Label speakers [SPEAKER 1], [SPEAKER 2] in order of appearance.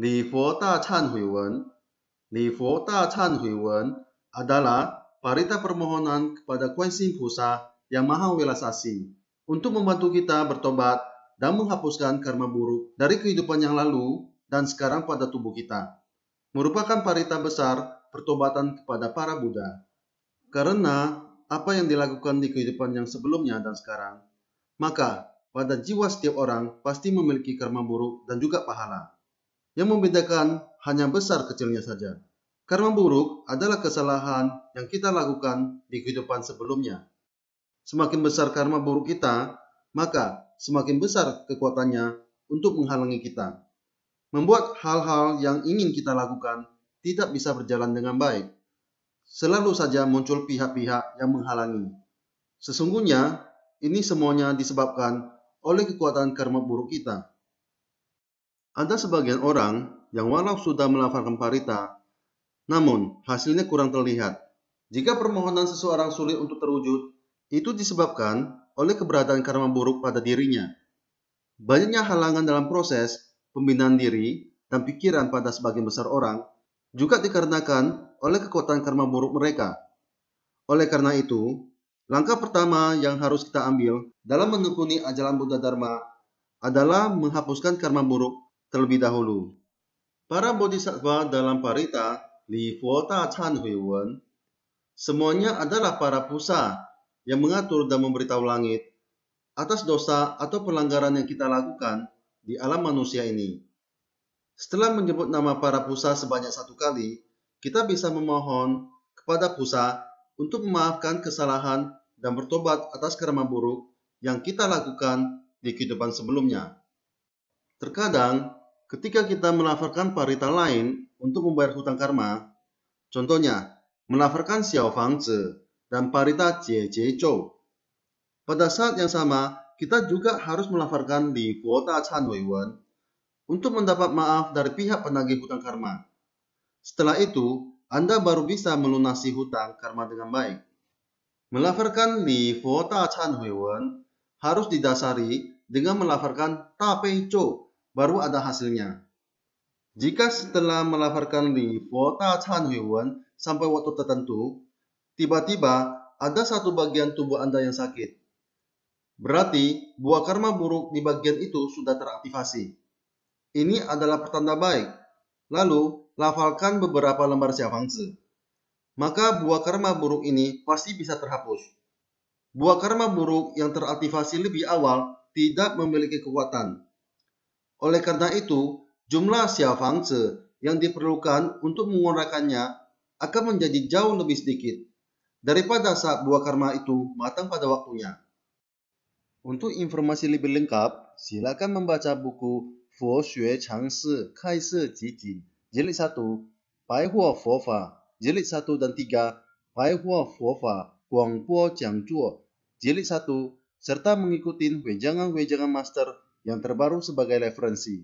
[SPEAKER 1] 礼佛大忏悔文，礼佛大忏悔文 Ta Chan Hui Wen adalah parita permohonan kepada Kuan Yin Pusa yang Maha Welasasi untuk membantu kita bertobat dan menghapuskan karma buruk dari kehidupan yang lalu dan sekarang pada tubuh kita. Merupakan parita besar pertobatan kepada para Buddha. Karena apa yang dilakukan di kehidupan yang sebelumnya dan sekarang, maka pada jiwa setiap orang pasti memiliki karma buruk dan juga pahala. Yang membedakan hanya besar kecilnya saja. Karma buruk adalah kesalahan yang kita lakukan di kehidupan sebelumnya. Semakin besar karma buruk kita, maka semakin besar kekuatannya untuk menghalangi kita. Membuat hal-hal yang ingin kita lakukan tidak bisa berjalan dengan baik. Selalu saja muncul pihak-pihak yang menghalangi. Sesungguhnya, ini semuanya disebabkan oleh kekuatan karma buruk kita. Ada sebagian orang yang walau sudah melafalkan parita, namun hasilnya kurang terlihat. Jika permohonan seseorang sulit untuk terwujud, itu disebabkan oleh keberadaan karma buruk pada dirinya. Banyaknya halangan dalam proses pembinaan diri dan pikiran pada sebagian besar orang juga dikarenakan oleh kekuatan karma buruk mereka. Oleh karena itu, langkah pertama yang harus kita ambil dalam menekuni ajaran Buddha Dharma adalah menghapuskan karma buruk terlebih dahulu. Para bodhisattva dalam parita Li ta Chan Hui Wen, semuanya adalah para pusa yang mengatur dan memberitahu langit atas dosa atau pelanggaran yang kita lakukan di alam manusia ini. Setelah menyebut nama para pusa sebanyak satu kali, kita bisa memohon kepada pusa untuk memaafkan kesalahan dan bertobat atas karma buruk yang kita lakukan di kehidupan sebelumnya. Terkadang Ketika kita melafarkan parita lain untuk membayar hutang karma, contohnya melafarkan Xiao Fang Zi dan parita Jie Jie Zhou. Pada saat yang sama, kita juga harus melafarkan di kuota Chan Wei Wen untuk mendapat maaf dari pihak penagih hutang karma. Setelah itu, Anda baru bisa melunasi hutang karma dengan baik. Melafarkan Li Fo Chan Hui Wen harus didasari dengan melafarkan Ta Pei Zhou baru ada hasilnya. Jika setelah melaporkan di Fota Chan Huiwen sampai waktu tertentu, tiba-tiba ada satu bagian tubuh Anda yang sakit. Berarti buah karma buruk di bagian itu sudah teraktivasi. Ini adalah pertanda baik. Lalu, lafalkan beberapa lembar siafangzi. Maka buah karma buruk ini pasti bisa terhapus. Buah karma buruk yang teraktivasi lebih awal tidak memiliki kekuatan, oleh karena itu, jumlah xiaofangzi yang diperlukan untuk menggunakannya akan menjadi jauh lebih sedikit daripada saat buah karma itu matang pada waktunya. Untuk informasi lebih lengkap, silakan membaca buku Fu Xue Chang Shi Kai Shi Ji Jin, jilid 1, Bai Huo Fo Fa, jilid 1 dan 3, Bai Huo Fo Fa, Guang Bo Jiang Zuo, jilid 1, serta mengikuti wejangan-wejangan master yang terbaru sebagai referensi.